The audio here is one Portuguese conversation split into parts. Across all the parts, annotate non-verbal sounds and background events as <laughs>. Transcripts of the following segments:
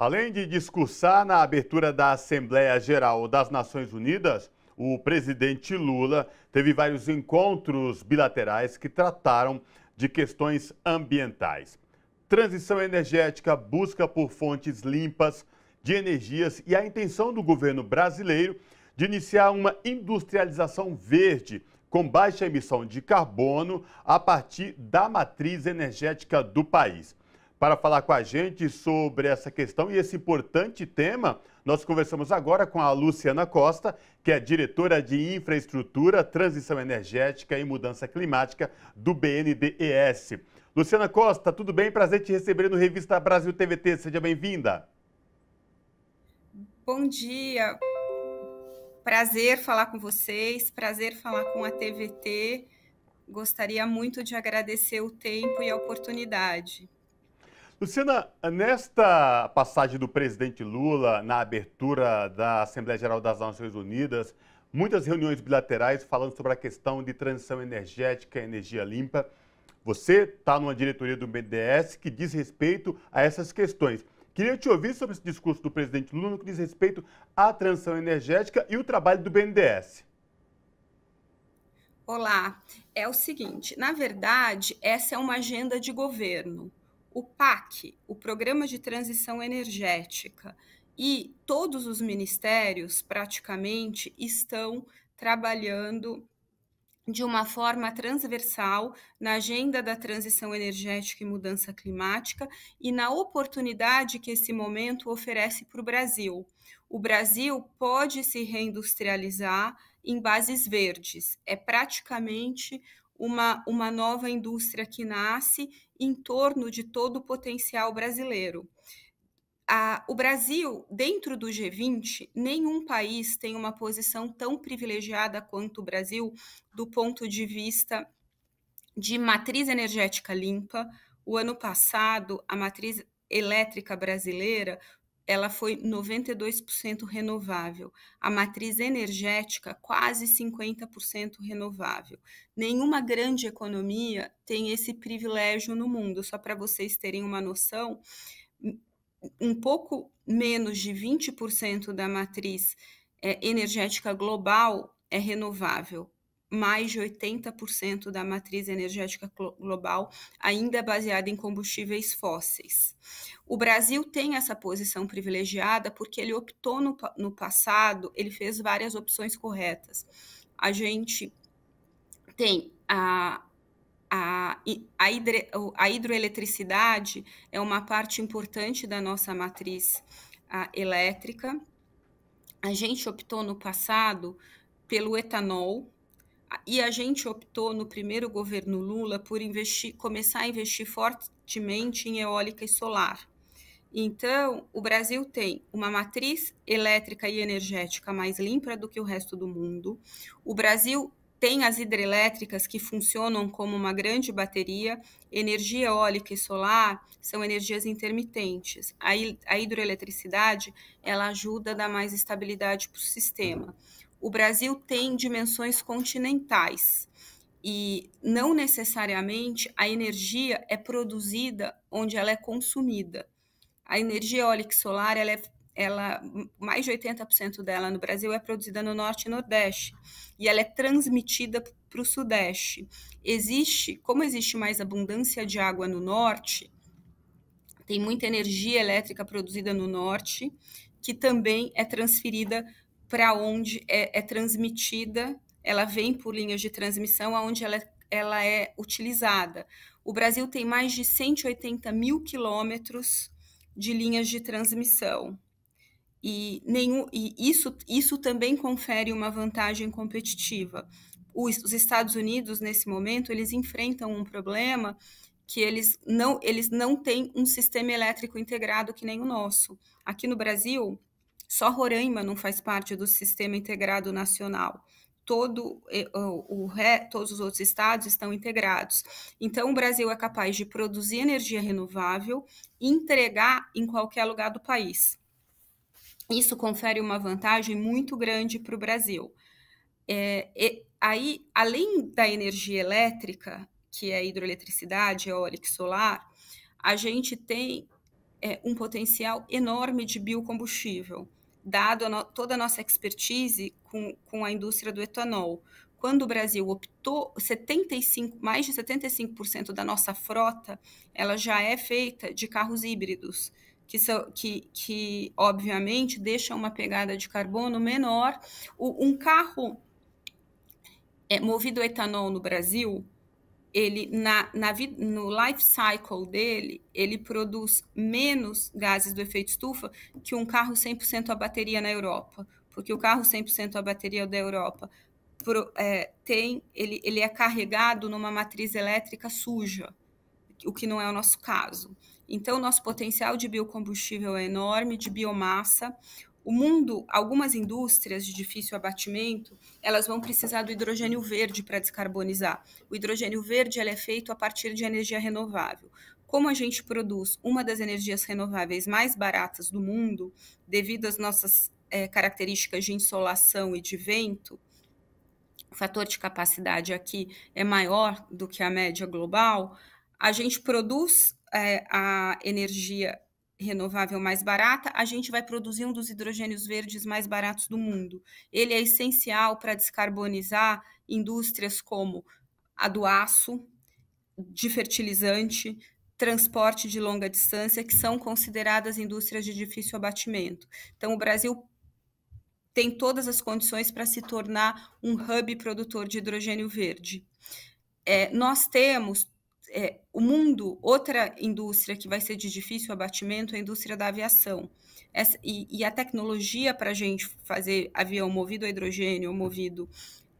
Além de discursar na abertura da Assembleia Geral das Nações Unidas, o presidente Lula teve vários encontros bilaterais que trataram de questões ambientais. Transição energética, busca por fontes limpas de energias e a intenção do governo brasileiro de iniciar uma industrialização verde com baixa emissão de carbono a partir da matriz energética do país. Para falar com a gente sobre essa questão e esse importante tema, nós conversamos agora com a Luciana Costa, que é diretora de Infraestrutura, Transição Energética e Mudança Climática do BNDES. Luciana Costa, tudo bem? Prazer te receber no Revista Brasil TVT. Seja bem-vinda. Bom dia. Prazer falar com vocês, prazer falar com a TVT. Gostaria muito de agradecer o tempo e a oportunidade. Luciana, nesta passagem do presidente Lula na abertura da Assembleia Geral das Nações Unidas, muitas reuniões bilaterais falando sobre a questão de transição energética, energia limpa. Você está numa diretoria do BNDES que diz respeito a essas questões. Queria te ouvir sobre esse discurso do presidente Lula no que diz respeito à transição energética e o trabalho do BNDES. Olá, é o seguinte, na verdade, essa é uma agenda de governo o PAC, o Programa de Transição Energética, e todos os ministérios praticamente estão trabalhando de uma forma transversal na agenda da transição energética e mudança climática e na oportunidade que esse momento oferece para o Brasil. O Brasil pode se reindustrializar em bases verdes, é praticamente uma, uma nova indústria que nasce em torno de todo o potencial brasileiro. o Brasil, dentro do G20, nenhum país tem uma posição tão privilegiada quanto o Brasil do ponto de vista de matriz energética limpa. O ano passado, a matriz elétrica brasileira ela foi 92% renovável, a matriz energética quase 50% renovável. Nenhuma grande economia tem esse privilégio no mundo, só para vocês terem uma noção, um pouco menos de 20% da matriz é, energética global é renovável mais de 80% da matriz energética global ainda é baseada em combustíveis fósseis. O Brasil tem essa posição privilegiada porque ele optou no, no passado, ele fez várias opções corretas. A gente tem a, a, a, hidro, a hidroeletricidade, é uma parte importante da nossa matriz a, elétrica. A gente optou no passado pelo etanol, e a gente optou no primeiro governo Lula por investir, começar a investir fortemente em eólica e solar. Então, o Brasil tem uma matriz elétrica e energética mais limpa do que o resto do mundo. O Brasil tem as hidrelétricas que funcionam como uma grande bateria. Energia eólica e solar são energias intermitentes. A hidroeletricidade ela ajuda a dar mais estabilidade para o sistema o Brasil tem dimensões continentais e não necessariamente a energia é produzida onde ela é consumida. A energia eólica e solar, ela é, ela, mais de 80% dela no Brasil é produzida no Norte e Nordeste, e ela é transmitida para o Sudeste. Existe, como existe mais abundância de água no Norte, tem muita energia elétrica produzida no Norte, que também é transferida para onde é, é, transmitida, ela vem por linhas de transmissão aonde ela, ela é utilizada. O Brasil tem mais de 180 mil quilômetros de linhas de transmissão. E, nenhum, e isso, isso também confere uma vantagem competitiva. Os, os Estados Unidos, nesse momento, eles enfrentam um problema que eles não, eles não têm um sistema elétrico integrado que nem o nosso. Aqui no Brasil, só Roraima não faz parte do Sistema Integrado Nacional. Todo eh, o, o, todos os outros estados estão integrados. Então, o Brasil é capaz de produzir energia renovável e entregar em qualquer lugar do país. Isso confere uma vantagem muito grande para o Brasil. É, e, aí, além da energia elétrica, que é hidroeletricidade, eólica e solar, a gente tem é, um potencial enorme de biocombustível dado a toda a nossa expertise com, com a indústria do etanol, quando o Brasil optou, 75, mais de 75% da nossa frota, ela já é feita de carros híbridos, que, são, que, que obviamente deixam uma pegada de carbono menor. O, um carro é, movido a etanol no Brasil, ele na, na no life cycle dele, ele produz menos gases do efeito estufa que um carro 100% a bateria na Europa, porque o carro 100% a bateria da Europa pro, é, tem ele, ele é carregado numa matriz elétrica suja, o que não é o nosso caso. Então, nosso potencial de biocombustível é enorme, de biomassa. O mundo, algumas indústrias de difícil abatimento, elas vão precisar do hidrogênio verde para descarbonizar. O hidrogênio verde é feito a partir de energia renovável. Como a gente produz uma das energias renováveis mais baratas do mundo, devido às nossas é, características de insolação e de vento, o fator de capacidade aqui é maior do que a média global, a gente produz é, a energia renovável mais barata, a gente vai produzir um dos hidrogênios verdes mais baratos do mundo. Ele é essencial para descarbonizar indústrias como a do aço, de fertilizante, transporte de longa distância, que são consideradas indústrias de difícil abatimento. Então, o Brasil tem todas as condições para se tornar um hub produtor de hidrogênio verde. É, nós temos é, o mundo, outra indústria que vai ser de difícil abatimento é a indústria da aviação. Essa, e, e, a tecnologia para a gente fazer avião movido a hidrogênio, movido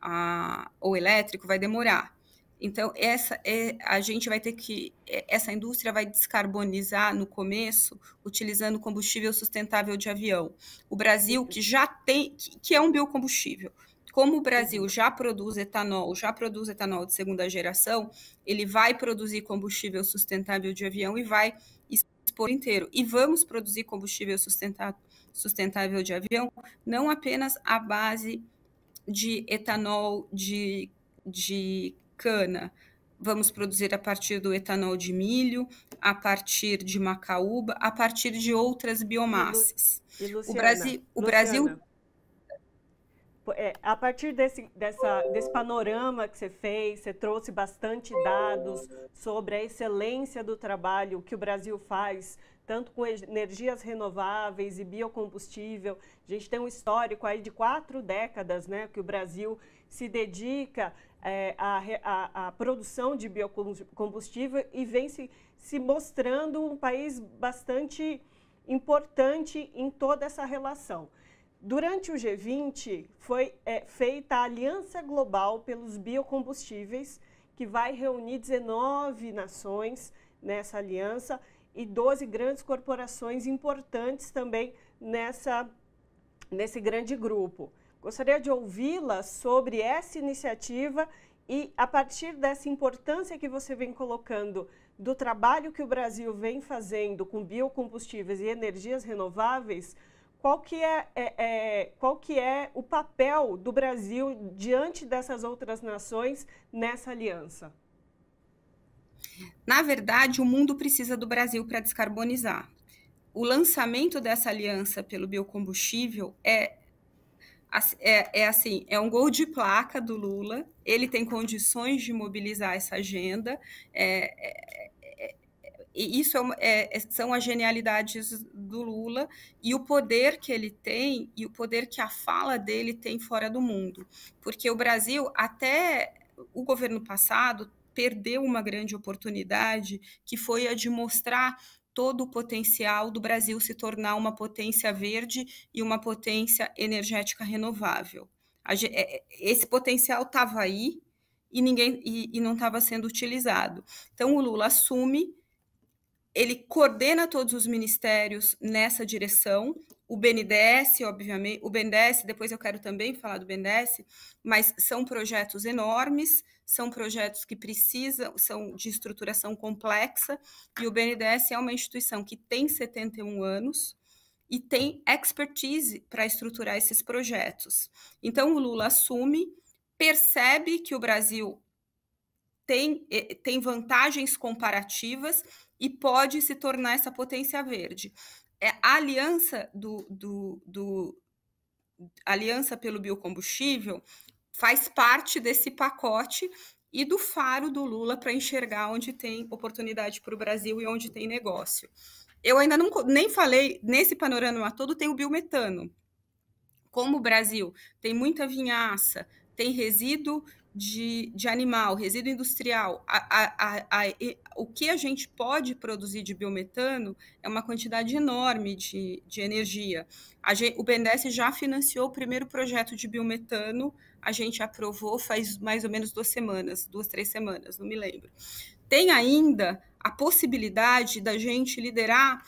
a, ou elétrico, vai demorar. Então, essa é, a gente vai ter que. É, essa indústria vai descarbonizar no começo, utilizando combustível sustentável de avião. O Brasil, que já tem. que, que é um biocombustível como o Brasil uhum. já produz etanol, já produz etanol de segunda geração, ele vai produzir combustível sustentável de avião e vai expor inteiro. E vamos produzir combustível sustentável de avião não apenas à base de etanol de, de cana. Vamos produzir a partir do etanol de milho, a partir de macaúba, a partir de outras biomassas. E, Lu, e Luciana, o Brasil, o Luciana. Brasil é, a partir desse, dessa, desse panorama que você fez, você trouxe bastante dados sobre a excelência do trabalho que o Brasil faz, tanto com energias renováveis e biocombustível. A gente tem um histórico aí de quatro décadas né, que o Brasil se dedica é, à, à, à produção de biocombustível e vem se, se mostrando um país bastante importante em toda essa relação. Durante o G20 foi é, feita a Aliança Global pelos Biocombustíveis, que vai reunir 19 nações nessa aliança e 12 grandes corporações importantes também nessa, nesse grande grupo. Gostaria de ouvi-la sobre essa iniciativa e, a partir dessa importância que você vem colocando do trabalho que o Brasil vem fazendo com biocombustíveis e energias renováveis, qual que é, é, é, qual que é o papel do Brasil diante dessas outras nações nessa aliança? Na verdade, o mundo precisa do Brasil para descarbonizar. O lançamento dessa aliança pelo biocombustível é, assim, é, é assim, é um gol de placa do Lula. Ele tem condições de mobilizar essa agenda. É, é e isso é, é, é, são as genialidades do Lula e o poder que ele tem e o poder que a fala dele tem fora do mundo. Porque o Brasil, até o governo passado, perdeu uma grande oportunidade, que foi a de mostrar todo o potencial do Brasil se tornar uma potência verde e uma potência energética renovável. É, é, esse potencial estava aí e ninguém e, e não estava sendo utilizado. Então o Lula assume ele coordena todos os ministérios nessa direção. O BNDES, obviamente, o BNDES, depois eu quero também falar do BNDES, mas são projetos enormes, são projetos que precisam, são de estruturação complexa, e o BNDES é uma instituição que tem 71 anos e tem expertise para estruturar esses projetos. Então o Lula assume, percebe que o Brasil tem, eh, tem vantagens comparativas e pode se tornar essa potência verde. É, a aliança do, do, do aliança pelo biocombustível faz parte desse pacote e do faro do Lula para enxergar onde tem oportunidade para o Brasil e onde tem negócio. Eu ainda não, nem falei, nesse panorama todo tem o biometano. Como o Brasil tem muita vinhaça, tem resíduo de, de animal, resíduo industrial, a, a, a, o que a gente pode produzir de biometano é uma quantidade enorme de, de energia. Gente, o BNDES já financiou o primeiro projeto de biometano, a gente aprovou faz mais ou menos duas semanas, duas, três semanas, não me lembro. Tem ainda a possibilidade da gente liderar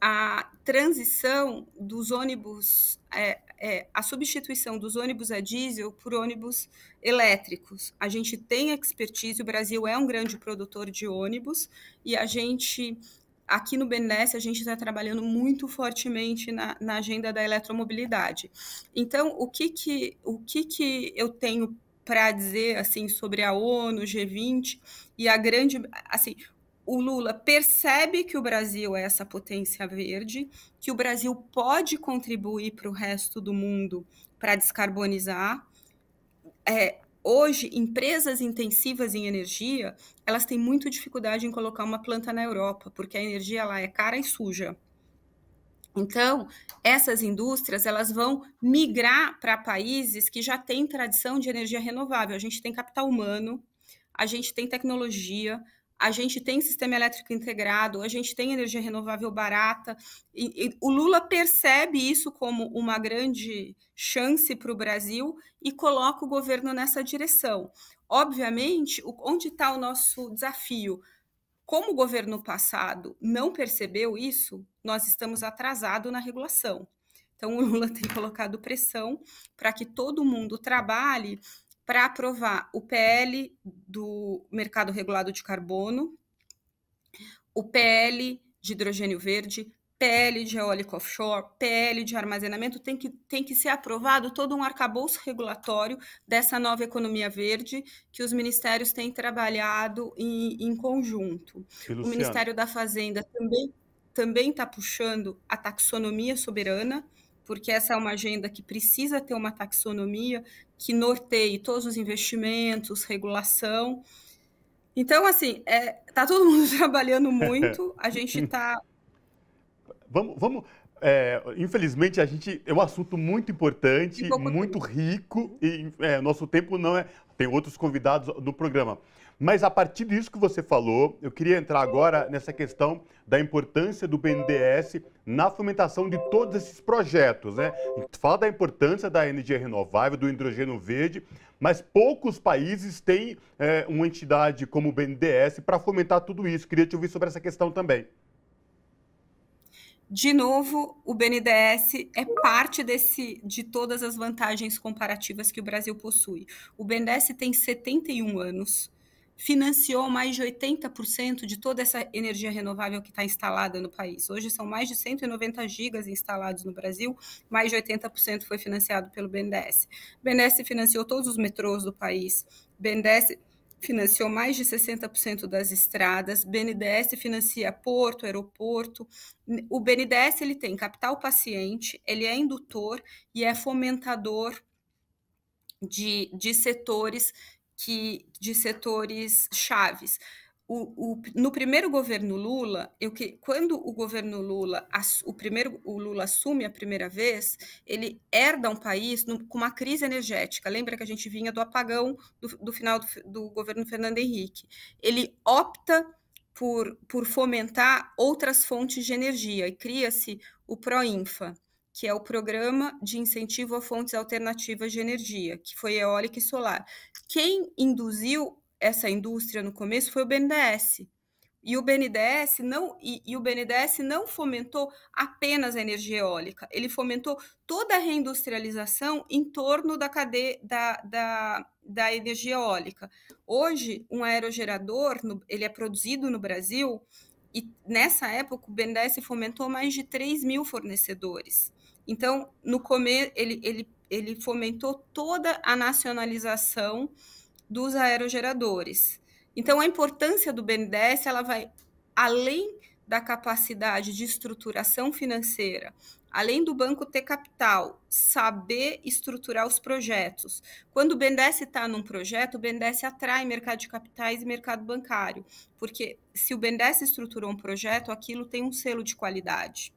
a transição dos ônibus é, é, a substituição dos ônibus a diesel por ônibus elétricos. A gente tem expertise, o Brasil é um grande produtor de ônibus e a gente aqui no BNDES a gente está trabalhando muito fortemente na, na, agenda da eletromobilidade. Então, o que que, o que, que eu tenho para dizer assim sobre a ONU, G20 e a grande assim, o Lula percebe que o Brasil é essa potência verde, que o Brasil pode contribuir para o resto do mundo para descarbonizar. É, hoje, empresas intensivas em energia, elas têm muita dificuldade em colocar uma planta na Europa, porque a energia lá é cara e suja. Então, essas indústrias elas vão migrar para países que já têm tradição de energia renovável. A gente tem capital humano, a gente tem tecnologia, a gente tem sistema elétrico integrado, a gente tem energia renovável barata. E, e o Lula percebe isso como uma grande chance para o Brasil e coloca o governo nessa direção. Obviamente, o, onde está o nosso desafio? Como o governo passado não percebeu isso, nós estamos atrasados na regulação. Então, o Lula <laughs> tem colocado pressão para que todo mundo trabalhe para aprovar o PL do mercado regulado de carbono, o PL de hidrogênio verde, PL de eólico offshore, PL de armazenamento, tem que, tem que ser aprovado todo um arcabouço regulatório dessa nova economia verde que os ministérios têm trabalhado em, em conjunto. O Ministério da Fazenda também também está puxando a taxonomia soberana, porque essa é uma agenda que precisa ter uma taxonomia que norteie todos os investimentos, regulação. Então, assim, é, tá todo mundo <laughs> trabalhando muito, a gente está. <laughs> Vamos, vamos. É, infelizmente, a gente é um assunto muito importante, muito tempo. rico, e é, nosso tempo não é. Tem outros convidados no programa. Mas a partir disso que você falou, eu queria entrar agora nessa questão da importância do BNDES na fomentação de todos esses projetos, né? Fala da importância da energia renovável, do hidrogênio verde, mas poucos países têm é, uma entidade como o BNDES para fomentar tudo isso. Queria te ouvir sobre essa questão também. De novo, o BNDES é parte desse, de todas as vantagens comparativas que o Brasil possui. O BNDES tem 71 anos, financiou mais de 80% de toda essa energia renovável que está instalada no país. Hoje são mais de 190 gigas instalados no Brasil, mais de 80% foi financiado pelo BNDES. O BNDES financiou todos os metrôs do país, o BNDES financiou mais de 60% das estradas, BNDES financia porto, aeroporto. O BNDES ele tem capital paciente, ele é indutor e é fomentador de, de setores que de setores chaves. O, o, no primeiro governo Lula, eu que quando o governo Lula, o primeiro o Lula assume a primeira vez, ele herda um país no, com uma crise energética. Lembra que a gente vinha do apagão do, do final do, do governo Fernando Henrique. Ele opta por, por fomentar outras fontes de energia e cria-se o Proinfa que é o Programa de Incentivo a Fontes Alternativas de Energia, que foi eólica e solar. Quem induziu essa indústria no começo foi o BNDES. E o BNDES não e, e, o BNDES não fomentou apenas a energia eólica, ele fomentou toda a reindustrialização em torno da cadeia da, da, da energia eólica. Hoje, um aerogerador no, ele é produzido no Brasil e nessa época o BNDES fomentou mais de 3 mil fornecedores. Então, no começo, ele, ele, ele fomentou toda a nacionalização dos aerogeradores. Então, a importância do BNDES ela vai além da capacidade de estruturação financeira, além do banco ter capital, saber estruturar os projetos. Quando o BNDES está num projeto, o BNDES atrai mercado de capitais e mercado bancário, porque se o BNDES estruturou um projeto, aquilo tem um selo de qualidade.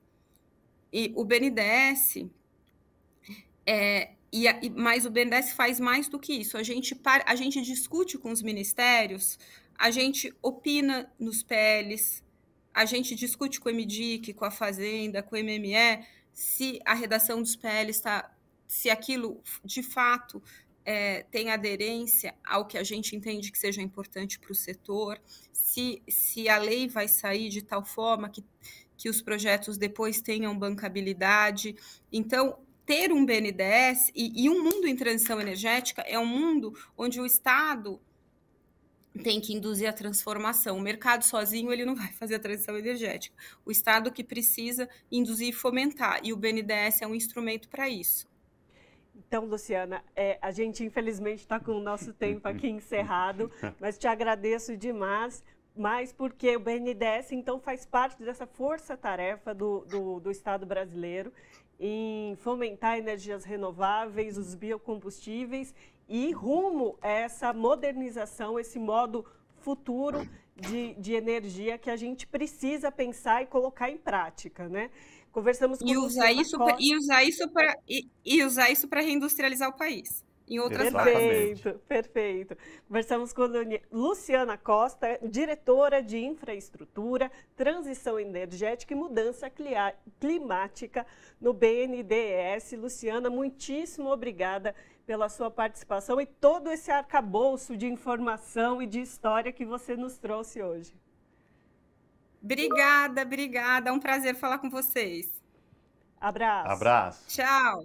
E o BNDES, é, e, e, mas o BNDES faz mais do que isso. A gente, par, a gente discute com os ministérios, a gente opina nos PLs, a gente discute com o MDIC, com a Fazenda, com o MME, se a redação dos PLs está. se aquilo de fato é, tem aderência ao que a gente entende que seja importante para o setor, se, se a lei vai sair de tal forma que que os projetos depois tenham bancabilidade. Então, ter um BNDES e, e um mundo em transição energética é um mundo onde o Estado tem que induzir a transformação. O mercado sozinho ele não vai fazer a transição energética. O Estado que precisa induzir e fomentar, e o BNDES é um instrumento para isso. Então, Luciana, é, a gente infelizmente está com o nosso tempo aqui <laughs> encerrado, mas te agradeço demais mas porque o BNDES, então, faz parte dessa força-tarefa do, do, do Estado brasileiro em fomentar energias renováveis, os biocombustíveis e rumo a essa modernização, esse modo futuro de, de, energia que a gente precisa pensar e colocar em prática, né? Conversamos com e usar isso pra, e usar isso para e, e usar isso para reindustrializar o país em outras áreas. Perfeito, perfeito. Conversamos com Luciana Costa, diretora de infraestrutura, transição energética e mudança climática no BNDES. Luciana, muitíssimo obrigada pela sua participação e todo esse arcabouço de informação e de história que você nos trouxe hoje. Obrigada, obrigada. É um prazer falar com vocês. Abraço. Abraço. Tchau.